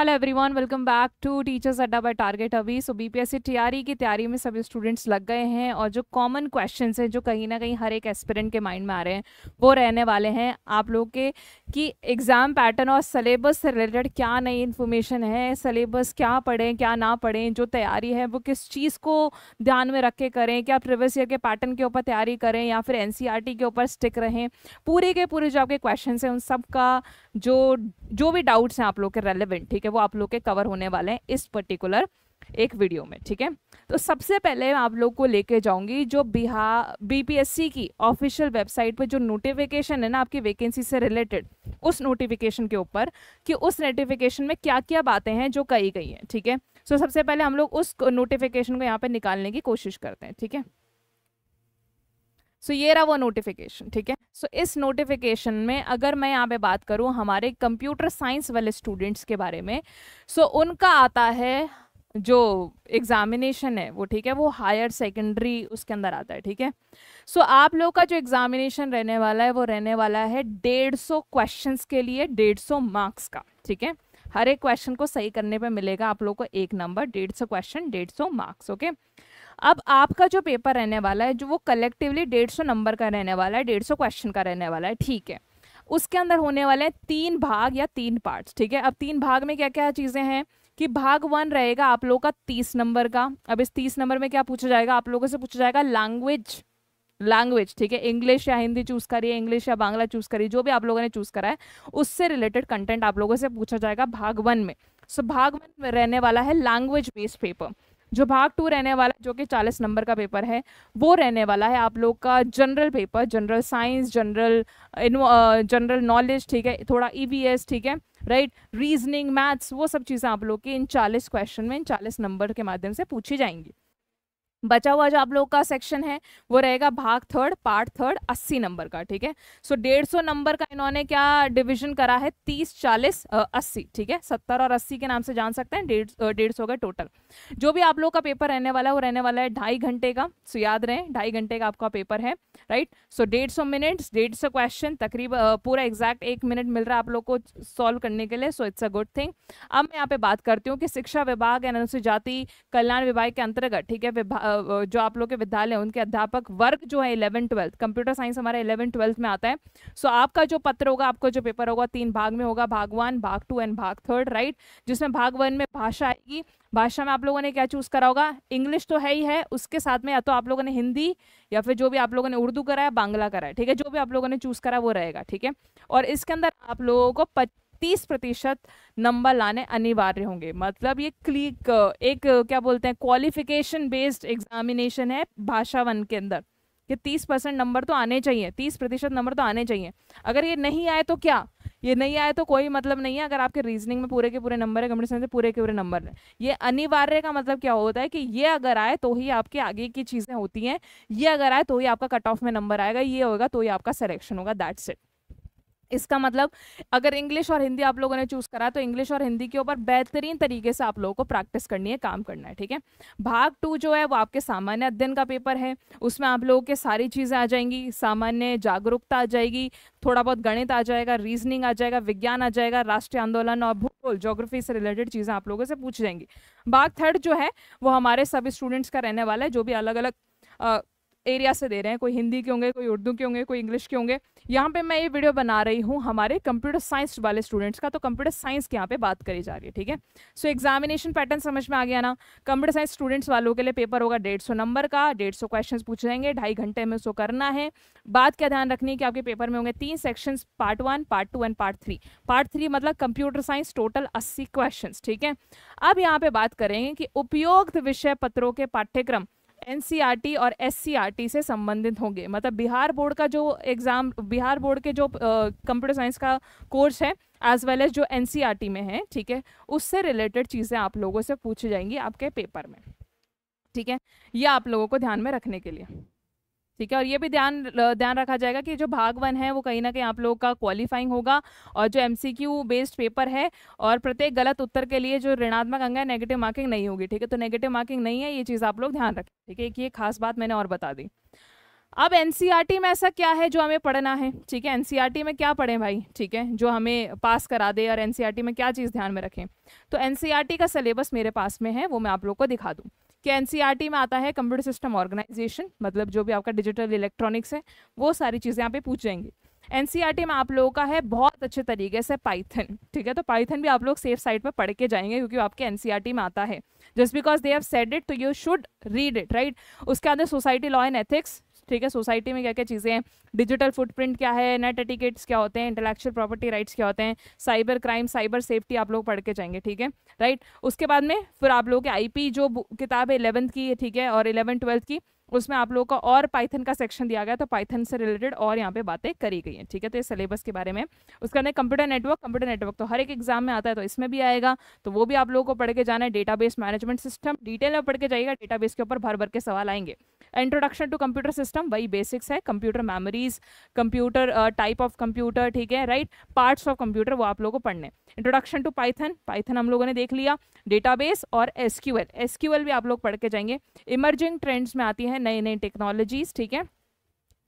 Hello everyone welcome back to teachers Adda by target अभी so BPSC तैयारी की तैयारी में सभी स्टूडेंट्स लग गए हैं और जो कॉमन क्वेश्चंस हैं जो कहीं ना कहीं हर एक एस्पिरेंट के माइंड में आ रहे हैं वो रहने वाले हैं आप लोग के कि एग्ज़ाम पैटर्न और सलेबस से रिलेटेड क्या नई इन्फॉर्मेशन है सलेबस क्या पढ़ें क्या ना पढ़ें जो तैयारी है वो किस चीज़ को ध्यान में रख के करें क्या प्रीवियस ईयर के पैटर्न के ऊपर तैयारी करें या फिर एन e के ऊपर स्टिक रहें पूरे के पूरे जो आपके क्वेश्चन हैं उन सब का जो जो भी डाउट्स हैं आप लोग के रेलिवेंट ठीक है वो आप लोग के कवर होने वाले हैं इस पर्टिकुलर एक वीडियो में ठीक है तो सबसे पहले आप लोग को लेके जाऊंगी जो बिहार बीपीएससी की ऑफिशियल वेबसाइट पे जो नोटिफिकेशन है ना आपकी वैकेंसी से रिलेटेड उस नोटिफिकेशन के ऊपर कि उस नोटिफिकेशन में क्या क्या बातें हैं जो कही गई हैं ठीक है सो so, सबसे पहले हम लोग उस नोटिफिकेशन को यहाँ पे निकालने की कोशिश करते हैं ठीक है सो ये रहा वो नोटिफिकेशन ठीक है सो इस नोटिफिकेशन में अगर मैं यहाँ पे बात करूँ हमारे कंप्यूटर साइंस वाले स्टूडेंट्स के बारे में सो so, उनका आता है जो एग्ज़ामिनेशन है वो ठीक है वो हायर सेकेंडरी उसके अंदर आता है ठीक है सो आप लोग का जो एग्ज़ामिनेशन रहने वाला है वो रहने वाला है डेढ़ सौ क्वेश्चन के लिए डेढ़ सौ मार्क्स का ठीक है हर एक क्वेश्चन को सही करने पे मिलेगा आप लोग को एक नंबर डेढ़ सौ क्वेश्चन डेढ़ सौ मार्क्स ओके okay? अब आपका जो पेपर रहने वाला है जो वो कलेक्टिवली डेढ़ सौ नंबर का रहने वाला है डेढ़ सौ क्वेश्चन का रहने वाला है ठीक है उसके अंदर होने वाले हैं तीन भाग या तीन पार्ट्स ठीक है अब तीन भाग में क्या क्या चीज़ें हैं कि भाग वन रहेगा आप लोगों का तीस नंबर का अब इस तीस नंबर में क्या पूछा जाएगा आप लोगों से पूछा जाएगा लैंग्वेज लैंग्वेज ठीक है इंग्लिश या हिंदी चूज़ करिए इंग्लिश या बांग्ला चूज़ करिए जो भी आप लोगों ने चूज़ करा है उससे रिलेटेड कंटेंट आप लोगों से पूछा जाएगा भाग वन में सो so, भाग वन में रहने वाला है लैंग्वेज बेस्ड पेपर जो भाग टू रहने वाला जो कि चालीस नंबर का पेपर है वो रहने वाला है आप लोग का general paper general science general general knowledge ठीक है थोड़ा ई e ठीक है राइट रीजनिंग मैथ्स वो सब चीज़ें आप लोग की इन चालीस क्वेश्चन में इन चालीस नंबर के माध्यम से पूछी जाएंगी बचा हुआ जो आप लोग का सेक्शन है वो रहेगा भाग थर्ड पार्ट थर्ड अस्सी नंबर का ठीक है सो डेढ़ सौ नंबर का इन्होंने क्या डिवीजन करा है तीस चालीस अस्सी ठीक है सत्तर और अस्सी के नाम से जान सकते हैं डेढ़ डेढ़ सौ का टोटल जो भी आप लोग का पेपर रहने वाला है वो रहने वाला है ढाई घंटे का सो याद रहे ढाई घंटे का आपका पेपर है राइट सो डेढ़ सौ मिनट्स डेढ़ सौ क्वेश्चन तकरीब पूरा एग्जैक्ट एक मिनट मिल रहा है आप लोग को सॉल्व करने के लिए so it's a good thing अब मैं यहाँ पे बात करती हूँ कि शिक्षा विभाग एंड अनुसूचित जाति कल्याण विभाग के अंतर्गत ठीक है विभाग जो आप लोग के विद्यालय उनके अध्यापक वर्ग जो है इलेवन ट्वेल्थ कंप्यूटर साइंस हमारा इलेवन ट्वेल्थ में आता है सो so, आपका जो पत्र होगा आपको जो पेपर होगा तीन भाग में होगा भाग वन भाग टू एंड भाग थर्ड राइट जिसमें भाग वन में भाषा आएगी भाषा में आप लोगों ने क्या चूज करा होगा इंग्लिश तो है ही है उसके साथ में या तो आप लोगों ने हिंदी या फिर जो भी आप लोगों ने उर्दू करा है बांग्ला करा है ठीक है जो भी आप लोगों ने चूज करा वो रहेगा ठीक है और इसके अंदर आप लोगों को तीस प्रतिशत नंबर लाने अनिवार्य होंगे मतलब ये क्लिक एक क्या बोलते हैं क्वालिफिकेशन बेस्ड एग्जामिनेशन है भाषा वन के अंदर कि तीस परसेंट नंबर तो आने चाहिए तीस प्रतिशत नंबर तो आने चाहिए अगर ये नहीं आए तो क्या ये नहीं आए तो कोई मतलब नहीं है अगर आपके रीजनिंग में पूरे के पूरे नंबर है कम्युनिकेशन से पूरे के पूरे नंबर है ये अनिवार्य का मतलब क्या होता है कि ये अगर आए तो ही आपके आगे की चीज़ें होती हैं ये अगर आए तो ही आपका कट ऑफ में नंबर आएगा ये होगा तो ही आपका सिलेक्शन होगा दैट्स इट इसका मतलब अगर इंग्लिश और हिंदी आप लोगों ने चूज़ करा तो इंग्लिश और हिंदी के ऊपर बेहतरीन तरीके से आप लोगों को प्रैक्टिस करनी है काम करना है ठीक है भाग टू जो है वो आपके सामान्य अध्ययन का पेपर है उसमें आप लोगों के सारी चीज़ें आ जाएंगी सामान्य जागरूकता आ जाएगी थोड़ा बहुत गणित आ जाएगा रीजनिंग आ जाएगा विज्ञान आ जाएगा राष्ट्रीय आंदोलन और भूगोल जोग्राफी से रिलेटेड चीज़ें आप लोगों से पूछ जाएंगी भाग थर्ड जो है वो हमारे सभी स्टूडेंट्स का रहने वाला है जो भी अलग अलग एरिया से दे रहे हैं कोई हिंदी के होंगे कोई उर्दू के होंगे कोई इंग्लिश के होंगे यहाँ पे मैं ये वीडियो बना रही हूँ हमारे कंप्यूटर साइंस वाले स्टूडेंट्स का तो कंप्यूटर साइंस की यहाँ पे बात करी जा रही है ठीक है सो एग्जामिनेशन पैटर्न समझ में आ गया ना कंप्यूटर साइंस स्टूडेंट्स वालों के लिए पेपर होगा डेढ़ सौ नंबर का डेढ़ सौ क्वेश्चन पूछ जाएंगे ढाई घंटे में उसको करना है बात क्या ध्यान रखनी है कि आपके पेपर में होंगे तीन section part one part two and part three part three मतलब कंप्यूटर साइंस टोटल अस्सी क्वेश्चन ठीक है अब यहाँ पे बात करेंगे कि उपयुक्त विषय पत्रों के पाठ्यक्रम एन और एस से संबंधित होंगे मतलब बिहार बोर्ड का जो एग्ज़ाम बिहार बोर्ड के जो कंप्यूटर साइंस का कोर्स है एज वेल एज जो एन में है ठीक है उससे रिलेटेड चीज़ें आप लोगों से पूछी जाएंगी आपके पेपर में ठीक है ये आप लोगों को ध्यान में रखने के लिए ठीक है और ये भी ध्यान ध्यान रखा जाएगा कि जो भाग वन है वो कहीं ना कहीं आप लोगों का क्वालिफाइंग होगा और जो एम बेस्ड पेपर है और प्रत्येक गलत उत्तर के लिए जो ऋणात्मक अंग है नेगेटिव मार्किंग नहीं होगी ठीक है तो नेगेटिव मार्किंग नहीं है ये चीज़ आप लोग ध्यान रखें ठीक है एक ये खास बात मैंने और बता दी अब टी e में ऐसा क्या है जो हमें पढ़ना है ठीक है टी e में क्या पढ़ें भाई ठीक है जो हमें पास करा दे और टी e में क्या चीज़ ध्यान में रखें तो टी का सिलेबस मेरे पास में है वो मैं आप लोग को दिखा दूँ कि एनसीईआरटी e में आता है कंप्यूटर सिस्टम ऑर्गेनाइजेशन मतलब जो भी आपका डिजिटल इलेक्ट्रॉनिक्स है वो सारी चीज़ें यहाँ पे पूछ जाएंगी एन e में आप लोगों का है बहुत अच्छे तरीके से पाइथन ठीक है तो पाइथन भी आप लोग सेफ साइड पर पढ़ के जाएंगे क्योंकि आपके एन e में आता है just because they have said it तो you should read it right उसके अंदर सोसाइटी लॉ एंड एथिक्स ठीक है सोसाइटी में क्या क्या चीज़ें हैं डिजिटल फुटप्रिंट क्या है नेट एटिकेट्स क्या होते हैं इंटेलेक्चुअल प्रॉपर्टी राइट्स क्या होते हैं साइबर क्राइम साइबर सेफ्टी आप लोग पढ़ के जाएंगे ठीक है राइट उसके बाद में फिर आप लोगों के आई जो किताब है इलेवंथ की ठीक है और इलेवन ट्वेल्थ की उसमें आप लोगों का और पाइथन का सेक्शन दिया गया तो पाइथन से रिलेटेड और यहाँ पे बातें करी गई हैं ठीक है तो ये सिलेबस के बारे में उसके अंदर कंप्यूटर नेटवर्क कंप्यूटर नेटवर्क तो हर एक एग्जाम में आता है तो इसमें भी आएगा तो वो भी आप लोगों को पढ़ के जाना है डेटाबेस मैनेजमेंट सिस्टम डिटेल में पढ़ के जाइएगा डेटाबेस के ऊपर भर भर के सवाल आएंगे इंट्रोडक्शन टू कंप्यूटर सिस्टम वही बेसिक्स है computer memories computer type of computer ठीक है राइट पार्ट्स ऑफ कंप्यूटर वो आप लोगों को पढ़ने इंट्रोडक्शन टू पाइथन पाइथन हम लोगों ने देख लिया डेटाबेस और एसक्यूएल एसक्यूएल भी आप लोग पढ़ के जाएंगे इमर्जिंग ट्रेंड्स में आती है नई नई टेक्नोलॉजीज ठीक है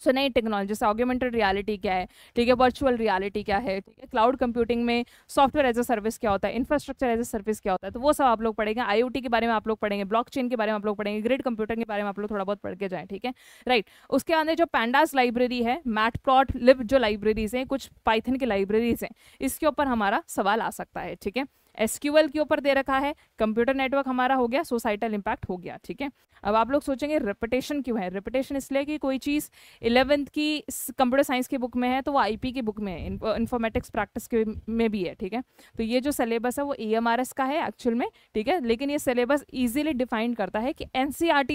सो नई टेक्नोलॉजी जैसे ऑगोमेंटेड रियलिटी क्या है ठीक है वर्चुअल रियलिटी क्या है ठीक है क्लाउड कंप्यूटिंग में सॉफ्टवेयर एज अ सर्विस क्या होता है इंफ्रास्ट्रक्चर एज अ सर्विस क्या होता है तो वो सब आप लोग पढ़ेंगे आईओटी के बारे में आप लोग पढ़ेंगे ब्लॉकचेन के बारे में आप लोग पढ़ेंगे ग्रिड कंप्यूटर के बारे में आप लोग थोड़ा बहुत पढ़ के जाए ठीक है राइट उसके अंदर जो पैंडास लाइब्रेरी है मैट प्लॉट लिब जो लाइब्रेरीज हैं कुछ पाइथन की लाइब्रेरीज हैं इसके ऊपर हमारा सवाल आ सकता है ठीक है एसक्यूएल के ऊपर दे रखा है कंप्यूटर नेटवर्क हमारा हो गया सोसाइटल इम्पैक्ट हो गया ठीक है अब आप लोग सोचेंगे रेपिटेशन क्यों है रेपिटेशन इसलिए कि कोई चीज़ इलेवेंथ की कंप्यूटर साइंस की बुक में है तो वो पी की बुक में है इन्फॉर्मेटिक्स प्रैक्टिस uh, के में भी है ठीक है तो ये जो सिलेबस है वो ई का है एक्चुअल में ठीक है लेकिन ये सिलेबस ईजिली डिफाइंड करता है कि एन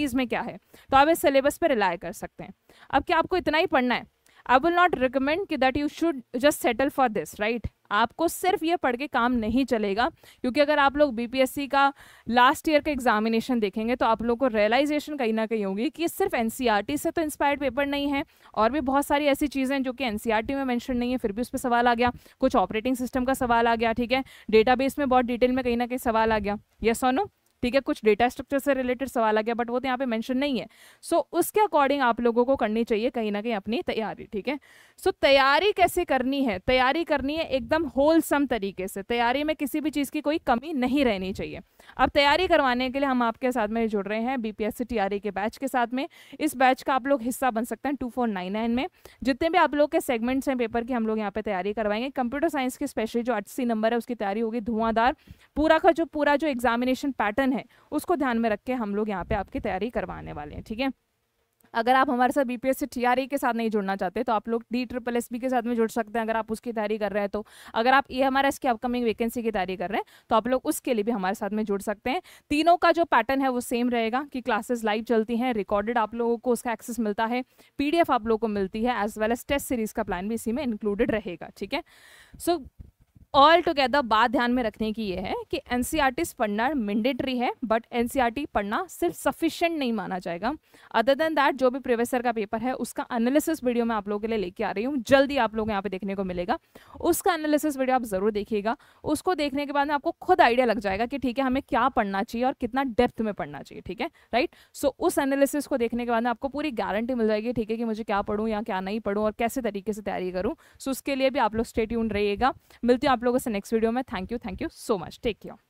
e में क्या है तो आप इस सिलेबस पर रिलाई कर सकते हैं अब क्या आपको इतना ही पढ़ना है आई विल नॉट रिकमेंड कि that you should just settle for this right आपको सिर्फ ये पढ़ के काम नहीं चलेगा क्योंकि अगर आप लोग बी का लास्ट ईयर का एग्जामिनेशन देखेंगे तो आप लोग को रियलाइजेशन कहीं ना कहीं होगी कि सिर्फ एन e से तो इंस्पायर्ड पेपर नहीं है और भी बहुत सारी ऐसी चीज़ें हैं जो कि एन e में मैंशन नहीं है फिर भी उस पर सवाल आ गया कुछ ऑपरेटिंग सिस्टम का सवाल आ गया ठीक है डेटाबेस में बहुत डिटेल में कहीं ना कहीं सवाल आ गया यस सोनू ठीक है कुछ डेटा स्ट्रक्चर से रिलेटेड सवाल आ गया बट वो तो यहाँ पे मेंशन नहीं है सो so, उसके अकॉर्डिंग आप लोगों को करनी चाहिए कहीं ना कहीं अपनी तैयारी ठीक है सो so, तैयारी कैसे करनी है तैयारी करनी है एकदम होलसम तरीके से तैयारी में किसी भी चीज़ की कोई कमी नहीं रहनी चाहिए अब तैयारी करवाने के लिए हम आपके साथ में जुड़ रहे हैं बी टीआरई e के बैच के साथ में इस बैच का आप लोग हिस्सा बन सकते हैं टू में जितने भी आप लोग के सेगमेंट्स हैं पेपर की हम लोग यहाँ पे तैयारी करवाएंगे कंप्यूटर साइंस की स्पेशली जो अस्सी नंबर है उसकी तैयारी होगी धुआंधार पूरा का जो पूरा जो एग्जामिनेशन पैटर्न ऑप्शन है उसको ध्यान में रख के हम लोग यहाँ पे आपकी तैयारी करवाने वाले हैं ठीक है अगर आप हमारे साथ बी पी एस के साथ नहीं जुड़ना चाहते तो आप लोग डी ट्रिपल एस के साथ में जुड़ सकते हैं अगर आप उसकी तैयारी कर रहे हैं तो अगर आप ई एम आर एस की अपकमिंग वैकेंसी की तैयारी कर रहे हैं तो आप लोग उसके लिए भी हमारे साथ में जुड़ सकते हैं तीनों का जो पैटर्न है वो सेम रहेगा कि क्लासेस लाइव चलती हैं रिकॉर्डेड आप लोगों को उसका एक्सेस मिलता है पी आप लोगों को मिलती है as well as test series का प्लान भी इसी में इंक्लूडेड रहेगा ठीक है सो ऑल टुगेदर बात ध्यान में रखने की ये है कि एन e पढ़ना मैंडेटरी है बट एन e पढ़ना सिर्फ सफिशिएंट नहीं माना जाएगा अदर देन दैट जो भी प्रीवियस का पेपर है उसका एनालिसिस वीडियो मैं आप लोगों के लिए लेके आ रही हूँ जल्दी आप लोग यहाँ पे देखने को मिलेगा उसका एनालिसिस वीडियो आप ज़रूर देखिएगा उसको देखने के बाद में आपको खुद आइडिया लग जाएगा कि ठीक है हमें क्या पढ़ना चाहिए और कितना डेप्थ में पढ़ना चाहिए ठीक है राइट सो उस एनालिसिस को देखने के बाद में आपको पूरी गारंटी मिल जाएगी ठीक है कि मुझे क्या पढ़ूँ या क्या नहीं पढ़ूँ और कैसे तरीके से तैयारी करूँ सो उसके लिए भी आप लोग स्टेट्यून रहिएगा मिलती हूँ आप लोगों से नेक्स्ट वीडियो में thank you thank you so much take care